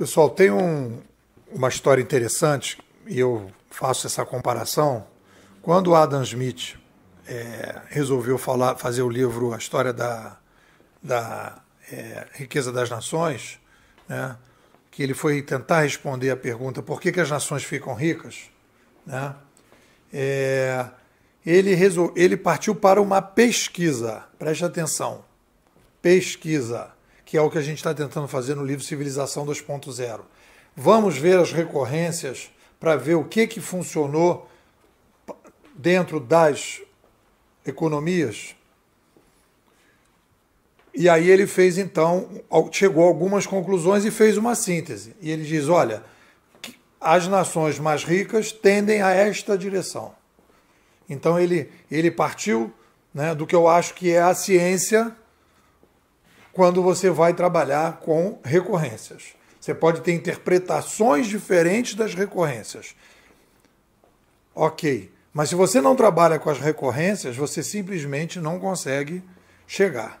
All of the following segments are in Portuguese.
Pessoal, tem um, uma história interessante, e eu faço essa comparação. Quando Adam Smith é, resolveu falar, fazer o livro A História da, da é, Riqueza das Nações, né, que ele foi tentar responder a pergunta por que, que as nações ficam ricas, né, é, ele, resol, ele partiu para uma pesquisa, preste atenção, pesquisa que é o que a gente está tentando fazer no livro Civilização 2.0. Vamos ver as recorrências para ver o que, que funcionou dentro das economias. E aí ele fez então, chegou a algumas conclusões e fez uma síntese. E ele diz: olha, as nações mais ricas tendem a esta direção. Então ele, ele partiu né, do que eu acho que é a ciência quando você vai trabalhar com recorrências. Você pode ter interpretações diferentes das recorrências. Ok, mas se você não trabalha com as recorrências, você simplesmente não consegue chegar.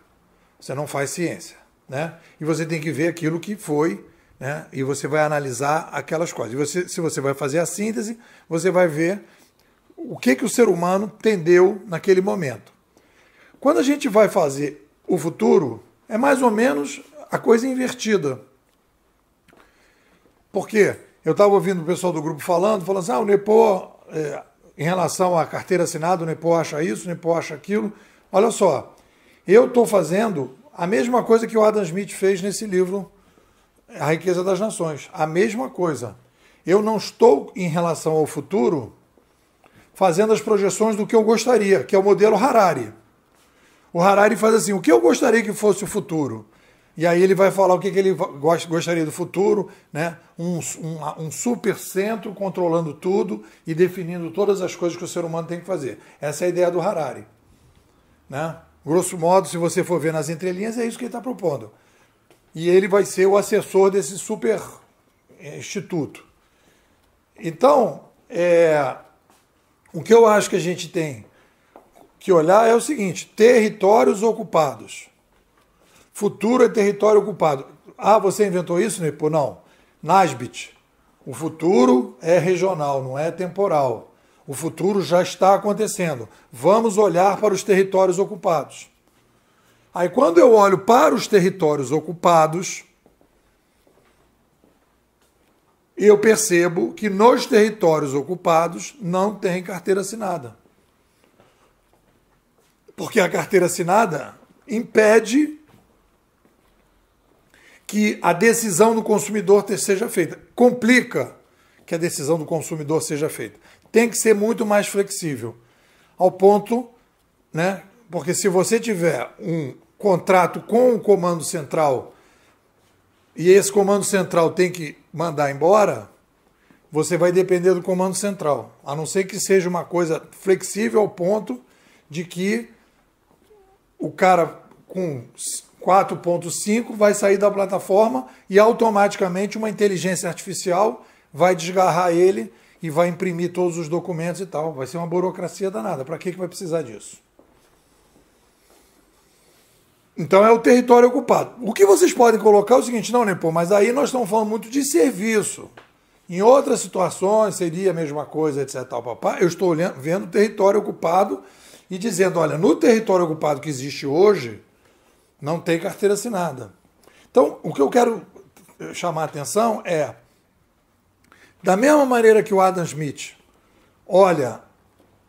Você não faz ciência, né? E você tem que ver aquilo que foi, né? E você vai analisar aquelas coisas. E você, se você vai fazer a síntese, você vai ver o que que o ser humano tendeu naquele momento. Quando a gente vai fazer o futuro, é mais ou menos a coisa invertida. Por quê? Eu estava ouvindo o pessoal do grupo falando, falando assim, ah, o Nepô, é, em relação à carteira assinada, o Nepô acha isso, o Nepô acha aquilo. Olha só, eu estou fazendo a mesma coisa que o Adam Smith fez nesse livro, A Riqueza das Nações. A mesma coisa. Eu não estou, em relação ao futuro, fazendo as projeções do que eu gostaria, que é o modelo Harari. O Harari faz assim: o que eu gostaria que fosse o futuro? E aí ele vai falar o que, que ele gostaria do futuro, né? Um, um, um super centro controlando tudo e definindo todas as coisas que o ser humano tem que fazer. Essa é a ideia do Harari. Né? Grosso modo, se você for ver nas entrelinhas, é isso que ele está propondo. E ele vai ser o assessor desse super é, instituto. Então, é, o que eu acho que a gente tem que olhar é o seguinte: territórios ocupados. Futuro é território ocupado. Ah, você inventou isso, Nipo? Não. Nasbit. O futuro é regional, não é temporal. O futuro já está acontecendo. Vamos olhar para os territórios ocupados. Aí, quando eu olho para os territórios ocupados, eu percebo que nos territórios ocupados não tem carteira assinada. Porque a carteira assinada impede que a decisão do consumidor seja feita. Complica que a decisão do consumidor seja feita. Tem que ser muito mais flexível. Ao ponto, né? Porque se você tiver um contrato com o comando central e esse comando central tem que mandar embora, você vai depender do comando central. A não ser que seja uma coisa flexível ao ponto de que o cara com 4.5 vai sair da plataforma e automaticamente uma inteligência artificial vai desgarrar ele e vai imprimir todos os documentos e tal. Vai ser uma burocracia danada. Para que, que vai precisar disso? Então é o território ocupado. O que vocês podem colocar é o seguinte, não, Nepô, né, mas aí nós estamos falando muito de serviço. Em outras situações seria a mesma coisa, etc. Tal, papá. Eu estou olhando, vendo território ocupado e dizendo: olha, no território ocupado que existe hoje, não tem carteira assinada. Então, o que eu quero eh, chamar a atenção é: da mesma maneira que o Adam Smith olha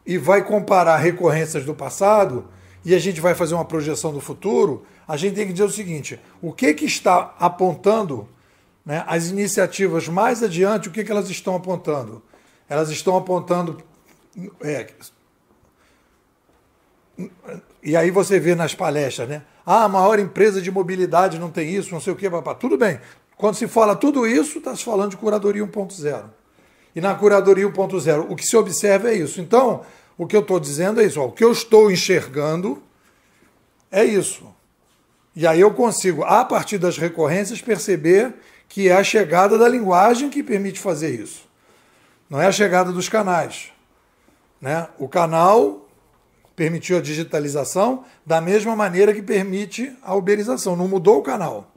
e vai comparar recorrências do passado e a gente vai fazer uma projeção do futuro, a gente tem que dizer o seguinte: o que, que está apontando né, as iniciativas mais adiante, o que, que elas estão apontando? Elas estão apontando é, e aí você vê nas palestras, né? Ah, a maior empresa de mobilidade não tem isso, não sei o quê, papá. Tudo bem. Quando se fala tudo isso, está se falando de curadoria 1.0. E na curadoria 1.0, o que se observa é isso. Então, o que eu estou dizendo é isso. Ó, o que eu estou enxergando é isso. E aí eu consigo, a partir das recorrências, perceber que é a chegada da linguagem que permite fazer isso. Não é a chegada dos canais. Né? O canal permitiu a digitalização da mesma maneira que permite a uberização. Não mudou o canal.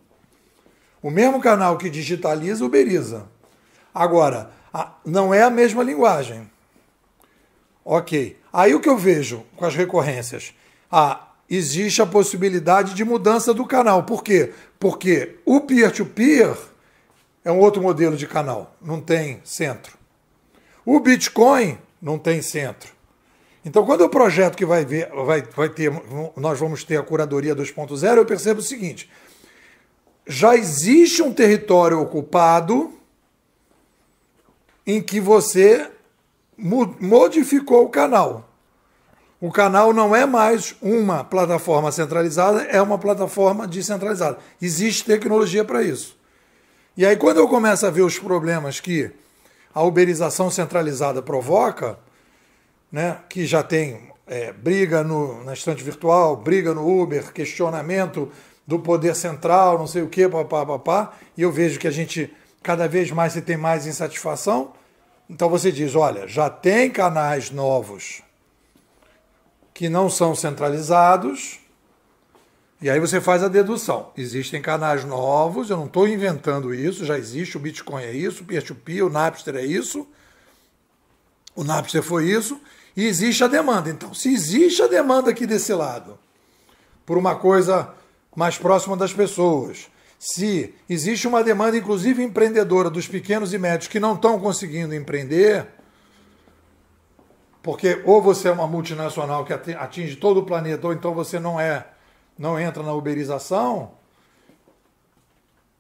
O mesmo canal que digitaliza, uberiza. Agora, não é a mesma linguagem. Ok. Aí o que eu vejo com as recorrências? Ah, existe a possibilidade de mudança do canal. Por quê? Porque o peer-to-peer -peer é um outro modelo de canal, não tem centro. O Bitcoin não tem centro. Então, quando o projeto que vai, ver, vai, vai ter, nós vamos ter a curadoria 2.0, eu percebo o seguinte: já existe um território ocupado em que você modificou o canal. O canal não é mais uma plataforma centralizada, é uma plataforma descentralizada. Existe tecnologia para isso. E aí, quando eu começo a ver os problemas que a uberização centralizada provoca, né, que já tem é, briga no, na estante virtual, briga no Uber, questionamento do poder central, não sei o quê, papá, papá, e eu vejo que a gente cada vez mais se tem mais insatisfação, então você diz, olha, já tem canais novos que não são centralizados, e aí você faz a dedução. Existem canais novos, eu não estou inventando isso, já existe, o Bitcoin é isso, o P2P, o Napster é isso, o Napster foi isso, e existe a demanda. Então, se existe a demanda aqui desse lado, por uma coisa mais próxima das pessoas, se existe uma demanda, inclusive empreendedora, dos pequenos e médios que não estão conseguindo empreender, porque ou você é uma multinacional que atinge todo o planeta, ou então você não é, não entra na uberização.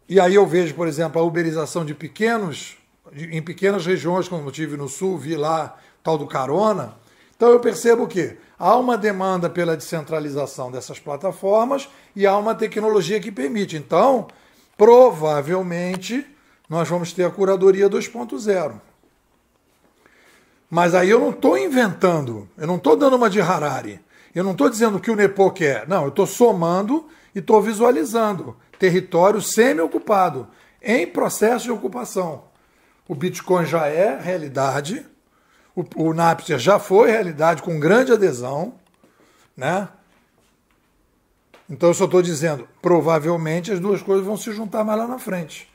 E aí eu vejo, por exemplo, a uberização de pequenos, em pequenas regiões, como eu tive no sul, vi lá tal do carona, então eu percebo que há uma demanda pela descentralização dessas plataformas e há uma tecnologia que permite. Então, provavelmente, nós vamos ter a curadoria 2.0. Mas aí eu não estou inventando, eu não estou dando uma de Harari, eu não estou dizendo que o Nepo quer, não, eu estou somando e estou visualizando território semi-ocupado, em processo de ocupação. O Bitcoin já é realidade, o, o Napster já foi realidade com grande adesão, né? Então eu só estou dizendo, provavelmente as duas coisas vão se juntar mais lá na frente.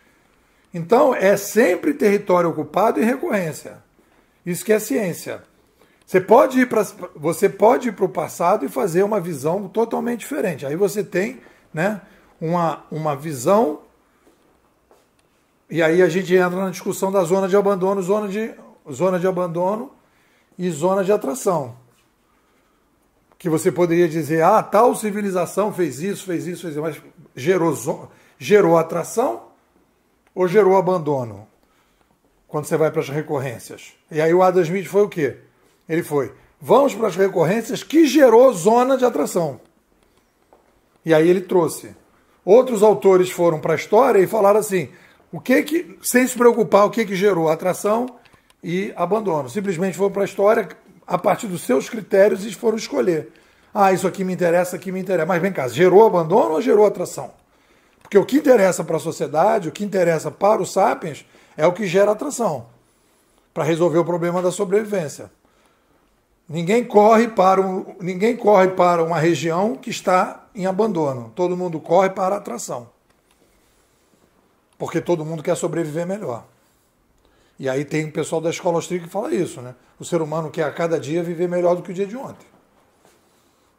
Então é sempre território ocupado e recorrência. Isso que é ciência. Você pode ir para você pode ir para o passado e fazer uma visão totalmente diferente. Aí você tem, né, uma, uma visão e aí a gente entra na discussão da zona de abandono, zona de zona de abandono e zona de atração. Que você poderia dizer, ah, tal civilização fez isso, fez isso, fez isso, mas gerou, gerou atração ou gerou abandono? Quando você vai para as recorrências. E aí o Adam Smith foi o quê? Ele foi, vamos para as recorrências que gerou zona de atração. E aí ele trouxe. Outros autores foram para a história e falaram assim, o que que, sem se preocupar, o que que gerou atração e abandono. Simplesmente foram para a história a partir dos seus critérios e foram escolher. Ah, isso aqui me interessa, aqui me interessa. Mas vem cá, gerou abandono ou gerou atração? Porque o que interessa para a sociedade, o que interessa para os sapiens, é o que gera atração para resolver o problema da sobrevivência. Ninguém corre para um, ninguém corre para uma região que está em abandono. Todo mundo corre para a atração. Porque todo mundo quer sobreviver melhor. E aí tem o pessoal da escola austríaca que fala isso, né? O ser humano quer a cada dia viver melhor do que o dia de ontem.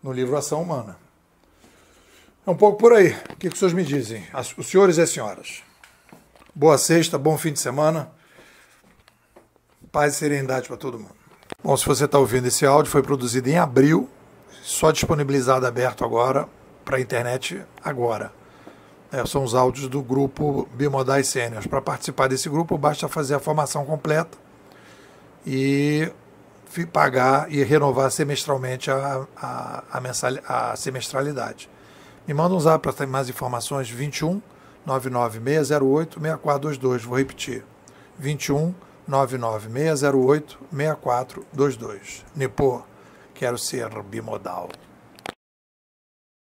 No livro Ação Humana. É um pouco por aí. O que, que os senhores me dizem? Os senhores e as senhoras. Boa sexta, bom fim de semana. Paz e serenidade para todo mundo. Bom, se você está ouvindo esse áudio, foi produzido em abril, só disponibilizado aberto agora para a internet agora é, são os áudios do grupo Bimodais Sêniors. Para participar desse grupo, basta fazer a formação completa e pagar e renovar semestralmente a, a, a, mensal, a semestralidade. Me manda um zap para ter mais informações, 21 99608 6422. Vou repetir, 21 99608 6422. Nipô, quero ser bimodal.